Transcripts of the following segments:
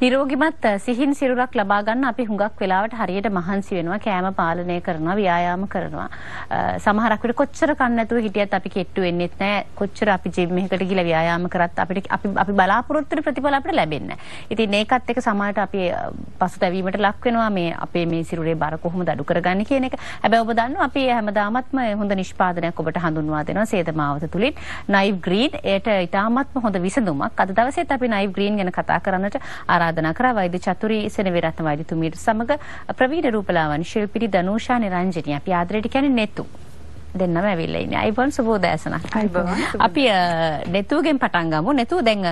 නිරෝගිමත් සිහින් සිරුරක් ලබා ගන්න අපි හුඟක් වෙලාවට හරියට මහන්සි වෙනවා කෑම පාලනය කරනවා ව්‍යායාම කරනවා සමහරක් විට කොච්චර කන්න නැතුව හිටියත් අපි කෙට්ටු වෙන්නෙත් නැහැ කොච්චර අපි ජිම් එකකට ගිහලා ව්‍යායාම කරත් අපිට අපි අපි බලාපොරොත්තු වෙන ප්‍රතිඵල අපිට ලැබෙන්නේ නැහැ. ඉතින් ඒකත් එක්ක සමහරට අපි පසුතැවීමට ලක් වෙනවා මේ අපේ මේ සිරුරේ බර කොහොමද අඩු කරගන්නේ කියන එක. හැබැයි ඔබ දන්නවා අපි හැමදාමත්ම හොඳ නිෂ්පාදනයක් ඔබට හඳුන්වා දෙනවා සේද මාවත තුලින් නයිව් ග්‍රීන් එයට ඉතාමත්ම හොඳ විසඳුමක්. අද දවසේත් අපි නයිව් ග්‍රීන් ගැන කතා කරන්නට ආරම්භ ආරාධනා කරා වෛද්‍ය චතුරී සෙනවිරත්න වෛද්‍යතුමියට සමග ප්‍රවීණ රූපලාවන්‍ය ශිල්පිනි දනෝෂා නිරංජනී අපි ආදරයට කියන්නේ නෙතු. දෙන්නම ඇවිල්ලා ඉන්නේ. අයිබෝන් සුබෝදෑසනක්. අපි නෙතුගෙන් පටන් ගමු. නෙතු දැන්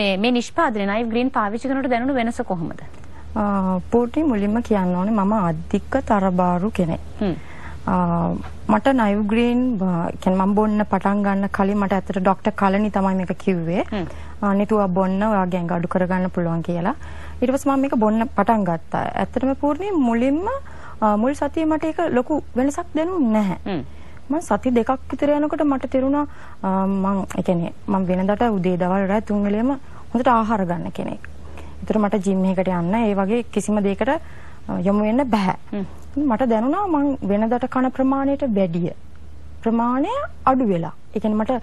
මේ මේ නිෂ්පාදනය නයිව් ග්‍රීන් පාවිච්චි කරනකොට දැනුණු වෙනස කොහොමද? පූටි මුලින්ම කියන්න ඕනේ මම අධික තරබාරු කෙනෙක්. මට නයිවග්‍රීන් කැන් මම් බොන්න පටන් ගන්න කලින් මට ඇතට ඩොක්ට කලනි තමයි මේක කිව්වේ නිතුව බොන්න ඔයා ගැන් අඩු කරගන්න පුළුවන් කියලා ඉටවස් මම මේක බොන්න පටන් ගත්තා ඇත්තටම පූර්ණි මුලින්ම මුල් සතිය මට ඒක ලොකු වෙනසක් දෙනු නැහැ මම සති දෙකක් විතර යනකොට මට තේරුණා මං ඒ කියන්නේ මම වෙනදාට උදේ දවල් රෑ තුන් වෙලෙම හොඳට ආහාර ගන්න කෙනෙක්. ඒතර මට ජිම් එකකට යන්න ඒ වගේ කිසිම දෙයකට යොමු වෙන්න බෑ. මට දැනුණා මං වෙනදට කන ප්‍රමාණයට වැඩිය ප්‍රමාණය අඩු වෙලා. ඒ කියන්නේ මට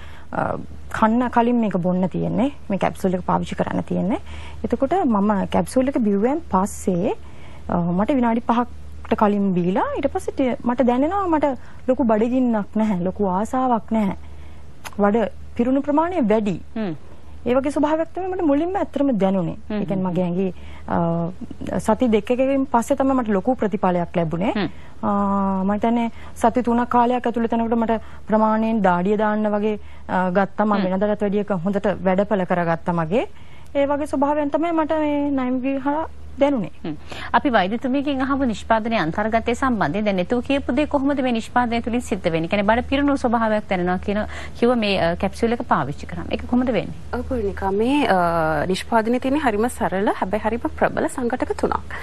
කන්න කලින් මේක බොන්න තියෙන්නේ. මේ කැප්සූල් එක පාවිච්චි කරන්න තියෙන්නේ. එතකොට මම කැප්සූල් එක බිව්වෙන් පස්සේ මට විනාඩි 5කට කලින් බීලා ඊට පස්සේ මට දැනෙනවා මට ලොකු බඩගින්නක් නැහැ, ලොකු ආසාවක් නැහැ. වඩ පිරුණු ප්‍රමාණය වැඩි. ඒ වගේ ස්වභාවයක් තමයි මට මුලින්ම ඇත්තටම දැනුනේ. ඒ කියන්නේ මගේ ඇඟි සති දෙකකින් පස්සේ තමයි මට ලොකු ප්‍රතිඵලයක් ලැබුණේ. මම හිතන්නේ සති තුනක් කාලයක් ඇතුළත යනකොට මට ප්‍රමාණයෙන් දාඩිය දාන්න වගේ ගත්තා මම වෙනදාටත් වැඩිය හොඳට වැඩපල කරගත්තා මගේ. ඒ වගේ ස්වභාවයෙන් තමයි මට මේ නයිම් විහාර දැනුනේ. අපි වෛද්‍යතුමියකින් අහමු නිෂ්පාදනයේ අන්තර්ගතය සම්බන්ධයෙන් දැන් එතුව කියපු දේ කොහොමද මේ නිෂ්පාදනය තුලින් සිද්ධ වෙන්නේ? කියන්නේ බඩ පිරුණු ස්වභාවයක් දැනෙනවා කියන කිව්ව මේ කැප්සියුල් එක පාවිච්චි කරාම. ඒක කොහොමද වෙන්නේ? ඔව් පූර්ණිකා මේ නිෂ්පාදනයේ තියෙන හරිම සරල හැබැයි හරිම ප්‍රබල සංඝටක තුනක්.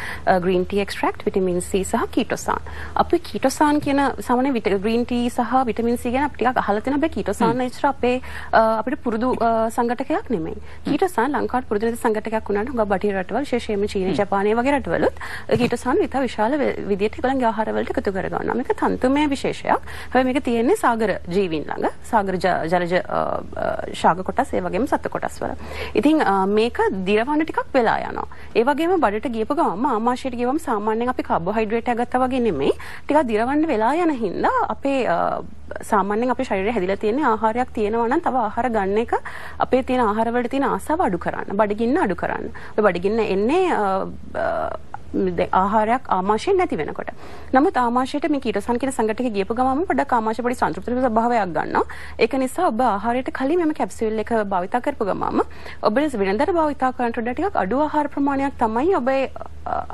green tea extract, vitamin C සහ ketosan. අපි ketosan කියන සමනේ green tea සහ vitamin C ගැන අපි ටිකක් අහලා තියෙන හැබැයි ketosan ඇත්තට අපේ අපිට පුරුදු සංඝටකයක් නෙමෙයි. ketosan ලංකාවට පුරුදු නැති සංඝටකයක් වුණාට හුඟක් බටහිර රටවල් විශේෂයෙන්ම චීන ජපානය වගේ රටවලුත් ගීට සන් ඉතා විශාල විදිට ගලන් ආහාරවලට එකතු කරගන්න මේක තන්තුමය විශේෂයක් හැ මේක තියෙන්නේ සාගර ජීවින් ළඟ සාගර ජලජ ශාග කොටස් ඒ වගේම සත්ත කොටස් වල ඉතින් මේක දිරවන්න ටිකක් වෙලා යනවා ඒ වගේම බඩට ගියපු ගම ආමාශයට ගියවම සාමාන්‍යයෙන් අපි කාබෝහයිඩ්‍රේට් එකක් ගත්තා වගේ නෙමෙයි ටිකක් දිරවන්න වෙලා යන හින්දා අපේ සාමාන්‍යයෙන් අපේ ශරීරය හැදිලා තියෙන්නේ ආහාරයක් තියෙනවා නම් තව ආහාර ගන්න එක අපේ තියෙන ආහාර වලට තියෙන ආසාව අඩු කරන්න, බඩගින්න අඩු කරන්න. ඔය බඩගින්න එන්නේ ආහාරයක් ආමාශයෙන් නැති වෙනකොට. නමුත් ආමාශයට මේ කීටසන් කියන සංගටක ගියපු ගමම පොඩක් ආමාශය පොඩි සංතෘප්ති ස්වභාවයක් ගන්නවා. ඒක නිසා ඔබ ආහාරයට කලින් මෙම කැප්සියුල් එක භාවිතා කරපු ගමම ඔබ වෙනදට භාවිතා කරනට වඩා ටිකක් අඩු ආහාර ප්‍රමාණයක් තමයි ඔබේ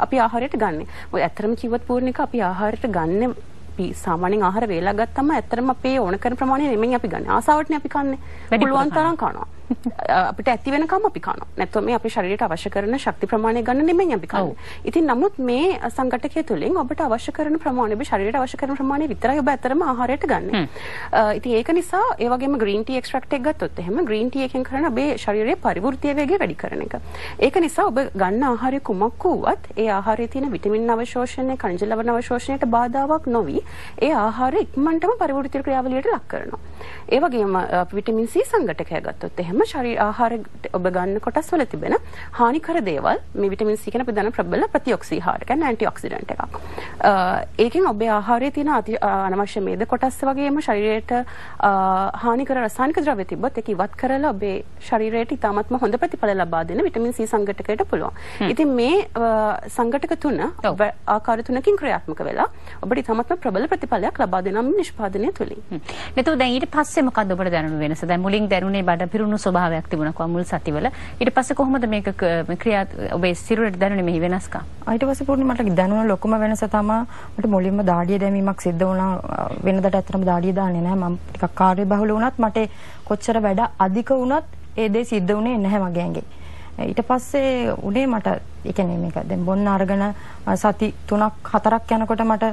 අපි ආහාරයට ගන්නෙ. ඔය ඇත්තටම ජීවත් පූර්ණික අපි ආහාරයට ගන්නෙ අපි සාමාන්‍යයෙන් ආහාර වේලා ගත්තම ඇත්තටම අපේ ඕන කරන ප්‍රමාණය නෙමෙයි අපි ගන්න. ආසාවටනේ අපි කන්නේ. පුළුවන් තරම් කනවා. අපිට ඇති වෙනකම් අපි කනවා. නැත්නම් මේ අපේ ශරීරයට අවශ්‍ය කරන ශක්ති ප්‍රමාණය ගන්න නෙමෙයි අපි කන්නේ. ඉතින් නමුත් මේ සංගටකය තුලින් ඔබට අවශ්‍ය කරන ප්‍රමාණය, ඔබේ ශරීරයට අවශ්‍ය කරන ප්‍රමාණය විතරයි ඔබ ඇත්තටම ආහාරයට ගන්න. ඉතින් ඒක නිසා ඒ වගේම green tea extract එක ගත්තොත් එහෙම green tea එකෙන් කරන ඔබේ ශරීරයේ පරිවෘත්තීය වේගය වැඩි කරන එක. ඒක නිසා ඔබ ගන්න ආහාරය කුමක් වුවත් ඒ ආහාරයේ තියෙන විටමින් අවශෝෂණය, ඛනිජ ලවණ අවශෝෂණයට බාධාාවක් නොවි ඒ ආහාරය ඉක්මනටම පරිවෘත්තීය ක්‍රියාවලියට ලක් කරනවා. ඒ වගේම විටමින් C සංගටකය ගත්තොත් එහෙම විශේෂයෙන්ම ශරීර ආහාරයට ඔබ ගන්න කොටස් වල තිබෙන හානිකර දේවල් මේ විටමින් C කියන ප්‍රධාන ප්‍රබල ප්‍රතිඔක්සී ආහාර කියන්නේ ඇන්ටිඔක්සිඩන්ට් එකක්. ඒකෙන් ඔබේ ආහාරයේ තියෙන අනවශ්‍ය මේද කොටස් වගේම ශරීරයට හානිකර රසායනික ද්‍රව්‍ය තිබ්බොත් ඒක ඉවත් කරලා ඔබේ ශරීරයට ඉතාමත්ම හොඳ ප්‍රතිඵල ලබා දෙන විටමින් C සංඝටකයට පුළුවන්. ඉතින් මේ සංඝටක තුන ආකාර තුනකින් ක්‍රියාත්මක වෙලා ඔබට ඉතාමත්ම ප්‍රබල ප්‍රතිඵලයක් ලබා දෙනම් නිෂ්පාදනය තුලින්. නැතුව දැන් ඊට පස්සේ මොකද්ද ඔබට දැනුණු වෙනස? දැන් මුලින් දැනුනේ බඩ පිරුණු ස්වභාවයක් තිබුණා මුල් සතිවල. ඊට පස්සේ කොහොමද මේක ක්‍රියා ඔබේ සිරුරට දැනුනේ මෙහි වෙනස්කම්? ඊට පස්සේ පූර්ණි මට දැනුණ ලොකුම වෙනස තමයි මට මුලින්ම දාඩිය දැමීමක් සිද්ධ වුණා. වෙනදට ඇත්තටම දාඩිය දාන්නේ නැහැ. මම ටිකක් කාර්යබහුල වුණත් මට කොච්චර වැඩ අධික වුණත් ඒ දේ සිද්ධ වුණේ නැහැ මගේ ඇඟේ. ඊට පස්සේ උනේ මට ඒ කියන්නේ මේක දැන් බොන්න අරගෙන සති 3ක් 4ක් යනකොට මට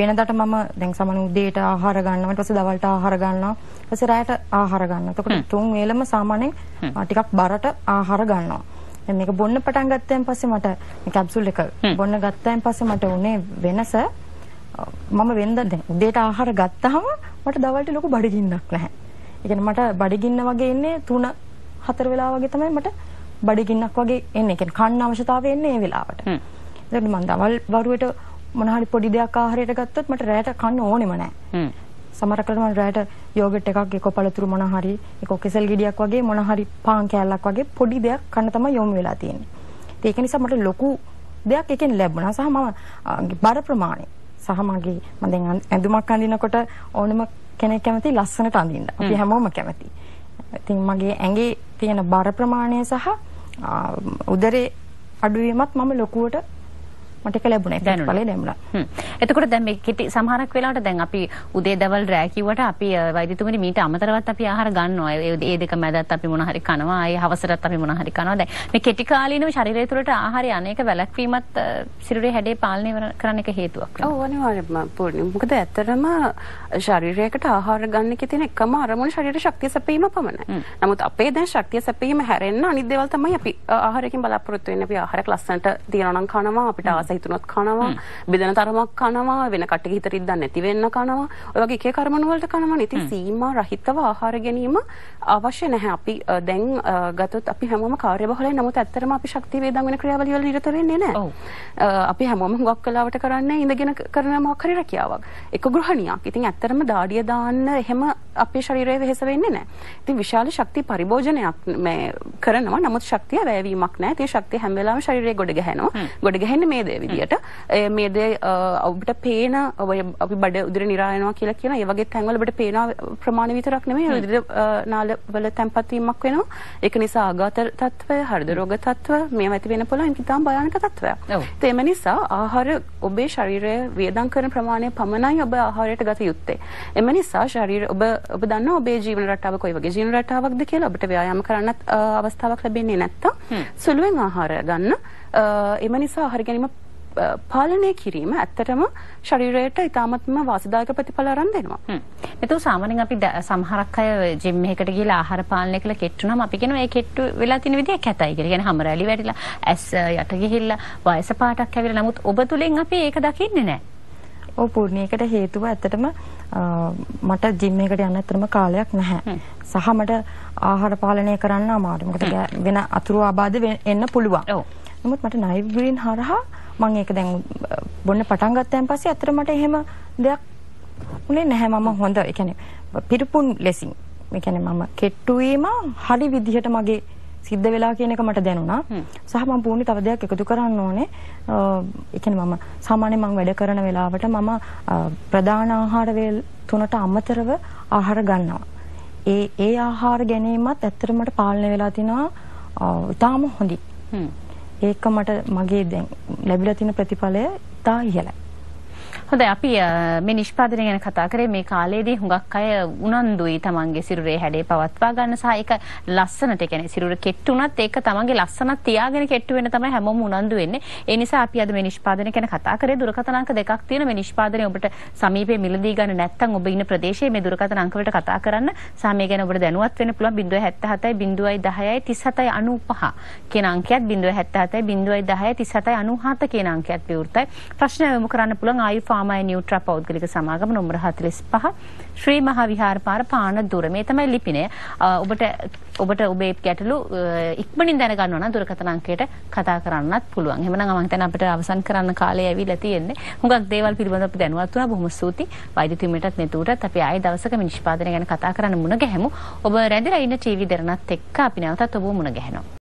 වෙනදට මම දැන් සමනු උදේට ආහාර ගන්නවා ඊට පස්සේ දවල්ට ආහාර ගන්නවා ඊපස්සේ රායට ආහාර ගන්නවා. එතකොට තුන් වේලම සාමාන්‍යයෙන් ටිකක් බරට ආහාර ගන්නවා. දැන් මේක බොන්න පටන් ගත්තයින් පස්සේ මට මේ කැප්සූල් එක බොන්න ගත්තයින් පස්සේ මට උනේ වෙනස මම වෙනද දැන් උදේට ආහාර ගත්තාම මට දවල්ට ලොකු බඩගින්නක් නැහැ. ඒ කියන්නේ මට බඩගින්න වගේ එන්නේ 3 4 වෙලා වගේ තමයි මට බඩගින්නක් වගේ එන්නේ. ඒ කියන්නේ කන්න අවශ්‍යතාවය එන්නේ මේ වෙලාවට. එතකොට මම දවල් වරුවට මොන හරි පොඩි දෙයක් ආහාරයට ගත්තොත් මට රැයට කන්න ඕනෙම නැහැ. සමහර කලට මම රැයට යෝගට් එකක් එක්ක පළතුරු මොන හරි එක්ක කෙසල් ගෙඩියක් වගේ මොන හරි පාන් කෑල්ලක් වගේ පොඩි දෙයක් කන්න තමයි යොමු වෙලා තියෙන්නේ. ඒක නිසා මට ලොකු දෙයක් එකෙන් ලැබුණා සහ මම බර ප්‍රමාණය සහ මගේ මම දැන් ඇඳුමක් අඳිනකොට ඕනම කෙනෙක් කැමති ලස්සනට අඳින්න. අපි හැමෝම කැමති. ඉතින් මගේ ඇඟේ තියෙන බර ප්‍රමාණය සහ උදරේ අඩුවීමත් මම ලොකුවට මට ඒක ලැබුණා ඒක ඵලය ලැබුණා. එතකොට දැන් මේ කිටි සමහරක් වෙලාවට දැන් අපි උදේ දවල් රෑ කිව්වට අපි වෛද්‍යතුමනි මීට අමතරවත් අපි ආහාර ගන්නවා. ඒ දෙක මැදත් අපි මොන හරි කනවා. ඒ හවසටත් අපි මොන හරි කනවා. දැන් මේ කෙටි කාලීනව ශරීරය තුළට ආහාරය අනේක වැළැක්වීමත් සිරුරේ හැඩේ පාලනය කරන්න එක හේතුවක්. ඔව් අනිවාර්යයෙන්ම පොඩි. මොකද ඇත්තටම ශරීරයකට ආහාර ගන්න එකේ තියෙන එකම අරමුණ ශරීර ශක්තිය සැපීම පමණයි. නමුත් අපේ දැන් ශක්තිය සැපීම හැරෙන්න අනිත් දේවල් තමයි අපි ආහාරයෙන් බලාපොරොත්තු වෙන්නේ. අපි ආහාරයක් ලස්සනට දිනනවා නම් කනවා අපිට ආසයි හිතුනොත් කනවා බෙදෙන තරමක් කනවා වෙන කටේ හිත රිද්දා නැති වෙන්න කනවා ඔය වගේ එකේ කර්මණු වලට කනවා ඉතින් සීමා රහිතව ආහාර ගැනීම අවශ්‍ය නැහැ අපි දැන් ගතොත් අපි හැමෝම කාර්යබහුලයි නමුත් ඇත්තටම අපි ශක්තිය වේදන් වෙන ක්‍රියාවලිය වල නිරත වෙන්නේ නැහැ අපි හැමෝම හුඟක් කාලවට කරන්නේ ඉඳගෙන කරන මොකක් හරි රැකියාවක් එක ගෘහණියක් ඉතින් ඇත්තටම දාඩිය දාන්න එහෙම අපේ ශරීරයේ වෙහෙස වෙන්නේ නැහැ. ඉතින් විශාල ශක්ති පරිභෝජනයක් මේ කරනවා. නමුත් ශක්තිය වැයවීමක් නැහැ. ඒ ශක්තිය හැම වෙලාවෙම ශරීරයේ ගොඩ ගහනවා. ගොඩ ගහන්නේ මේ දේ විදියට. මේ දේ ඔබට පේන ඔය අපි බඩ උදර නිරායනවා කියලා කියන ඒ වගේ තැන්වල ඔබට පේන ප්‍රමාණය විතරක් නෙමෙයි උදර නාල වල තැම්පත් වීමක් වෙනවා. ඒක නිසා ආඝාත තත්ත්වය, හෘද රෝග තත්ත්ව මේවා ඇති වෙන්න පුළුවන්. ඒක ඉතාම භයානක තත්ත්වයක්. ඒ නිසා ආහාර ඔබේ ශරීරය වේදම් කරන ප්‍රමාණය පමණයි ඔබ ආහාරයට ගත යුත්තේ. එම නිසා ශරීර ඔබ ඔබ දන්න ඔබේ ජීවන රටාව කොයි වගේ ජීවන රටාවක්ද කියලා ඔබට ව්‍යායාම කරන්නත් අවස්ථාවක් ලැබෙන්නේ නැත්තම් සුළුවෙන් ආහාර ගන්න. එම නිසා ආහාර ගැනීම පාලනය කිරීම ඇත්තටම ශරීරයට ඉතාමත්ම වාසිදායක ප්‍රතිඵල අරන් දෙනවා. මෙතෝ සාමාන්‍යයෙන් අපි සමහරක් අය ජිම් එකකට ගිහලා ආහාර පාලනය කළ කෙට්ටුනම අපි කියනවා ඒ කෙට්ටු වෙලා තියෙන විදිය කැතයි කියලා. කියන්නේ හැම රැලි වැටිලා ඇස් යට ගිහිල්ලා වයස පාටක් ඇවිල්ලා නමුත් ඔබ තුලින් අපි ඒක දකින්නේ නැහැ. ඔව් පූර්ණියකට හේතුව ඇත්තටම මට ජිම් එකට යන්න ඇත්තටම කාලයක් නැහැ. සහ මට ආහාර පාලනය කරන්න අමාරුයි. මොකද වෙන අතුරු ආබාධ එන්න පුළුවන්. නමුත් මට නයිව් ග්‍රීන් හරහා මම ඒක දැන් බොන්න පටන් ගත්තයින් පස්සේ ඇත්තට මට එහෙම දෙයක් උනේ නැහැ. මම හොඳ ඒ කියන්නේ පිරිපුන් ලෙසින්. ඒ කියන්නේ මම කෙට්ටු වීම හරි විදිහට මගේ සිද්ධ වෙලා කියන එක මට දැනුණා. සහ මම පුණි තව දෙයක් එකතු කරන්න ඕනේ. ඒ කියන්නේ මම සාමාන්‍යයෙන් මම වැඩ කරන වෙලාවට මම ප්‍රධාන ආහාර වේල් තුනට අමතරව ආහාර ගන්නවා. ඒ ඒ ආහාර ගැනීමත් ඇත්තටම මට පාලනය වෙලා තිනවා ඉතාම හොඳයි. ඒක මට මගේ දැන් ලැබිලා තියෙන ප්‍රතිඵලය ඉතා ඉහළයි. හොඳයි අපි මේ නිෂ්පාදනය ගැන කතා කරේ මේ කාලේදී හුඟක් අය උනන්දුයි තමන්ගේ සිරුරේ හැඩේ පවත්වා ගන්න සහ ඒක ලස්සනට කියන්නේ සිරුර කෙට්ටු වුණත් ඒක තමන්ගේ ලස්සනක් තියාගෙන කෙට්ටු වෙන තමයි හැමෝම උනන්දු වෙන්නේ. ඒ නිසා අපි අද මේ නිෂ්පාදනය ගැන කතා කරේ දුරකථන අංක දෙකක් තියෙන මේ නිෂ්පාදනය ඔබට සමීපේ මිලදී ගන්න නැත්නම් ඔබ ඉන්න ප්‍රදේශයේ මේ දුරකථන අංක වලට කතා කරන්න සහ මේ ගැන ඔබට දැනුවත් වෙන්න පුළුවන් 077යි 010යි 37යි 95 කියන අංකයත් 077යි 010යි 37යි 97 කියන අංකයත් විවෘතයි. ප්‍රශ්න යොමු කරන්න පුළුවන් ආයුප ෆාමයි නියුට්‍රා පෞද්ගලික සමාගම නොම්බර 45 ශ්‍රී මහා විහාර පාර පාන දුර මේ තමයි ලිපිනේ ඔබට ඔබට ඔබේ ගැටලු ඉක්මනින් දැනගන්න ඕන දුරකථන අංකයට කතා කරන්නත් පුළුවන් එහෙමනම් මම හිතන්නේ අපිට අවසන් කරන්න කාලය ඇවිල්ලා තියෙන්නේ හුඟක් දේවල් පිළිබඳව අපි දැනුවත් වුණා බොහොම ස්තුතියි වෛද්‍යතුමීටත් මෙතුටත් අපි ආයෙ දවසක මේ නිෂ්පාදනය ගැන කතා කරන්න මුණ ගැහෙමු ඔබ රැඳිලා ඉන්න ටීවී දරණත් එක්ක අපි නැවතත් ඔබව මුණ ගැහෙනවා